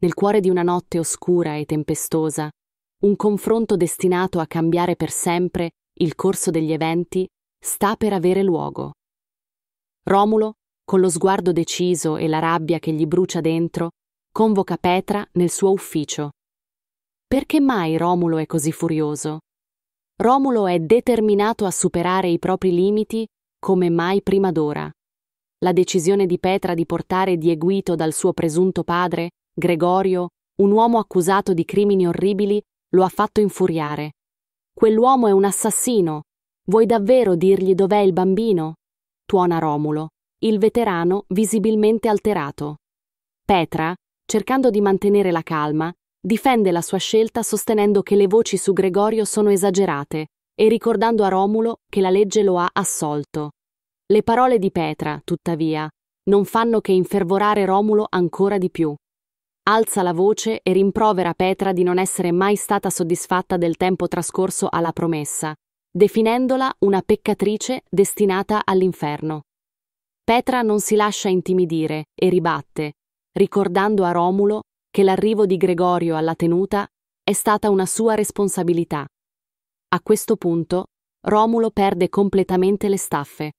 nel cuore di una notte oscura e tempestosa, un confronto destinato a cambiare per sempre il corso degli eventi sta per avere luogo. Romulo, con lo sguardo deciso e la rabbia che gli brucia dentro, convoca Petra nel suo ufficio. Perché mai Romulo è così furioso? Romulo è determinato a superare i propri limiti come mai prima d'ora. La decisione di Petra di portare Dieguito dal suo presunto padre Gregorio, un uomo accusato di crimini orribili, lo ha fatto infuriare. Quell'uomo è un assassino. Vuoi davvero dirgli dov'è il bambino? tuona Romulo, il veterano visibilmente alterato. Petra, cercando di mantenere la calma, difende la sua scelta sostenendo che le voci su Gregorio sono esagerate e ricordando a Romulo che la legge lo ha assolto. Le parole di Petra, tuttavia, non fanno che infervorare Romulo ancora di più alza la voce e rimprovera Petra di non essere mai stata soddisfatta del tempo trascorso alla promessa, definendola una peccatrice destinata all'inferno. Petra non si lascia intimidire e ribatte, ricordando a Romulo che l'arrivo di Gregorio alla tenuta è stata una sua responsabilità. A questo punto, Romulo perde completamente le staffe.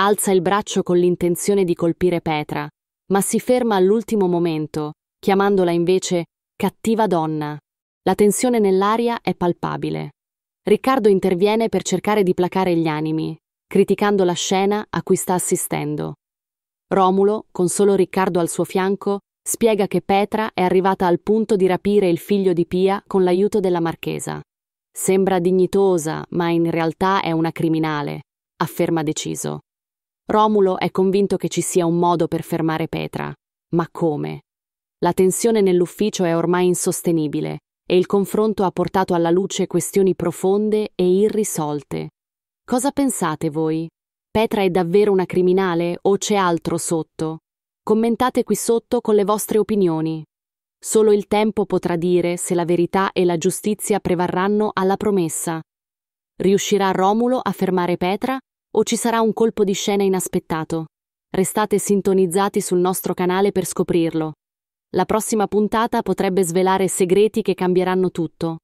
Alza il braccio con l'intenzione di colpire Petra, ma si ferma all'ultimo momento chiamandola invece cattiva donna. La tensione nell'aria è palpabile. Riccardo interviene per cercare di placare gli animi, criticando la scena a cui sta assistendo. Romulo, con solo Riccardo al suo fianco, spiega che Petra è arrivata al punto di rapire il figlio di Pia con l'aiuto della marchesa. Sembra dignitosa, ma in realtà è una criminale, afferma deciso. Romulo è convinto che ci sia un modo per fermare Petra. Ma come? La tensione nell'ufficio è ormai insostenibile e il confronto ha portato alla luce questioni profonde e irrisolte. Cosa pensate voi? Petra è davvero una criminale o c'è altro sotto? Commentate qui sotto con le vostre opinioni. Solo il tempo potrà dire se la verità e la giustizia prevarranno alla promessa. Riuscirà Romulo a fermare Petra o ci sarà un colpo di scena inaspettato? Restate sintonizzati sul nostro canale per scoprirlo. La prossima puntata potrebbe svelare segreti che cambieranno tutto.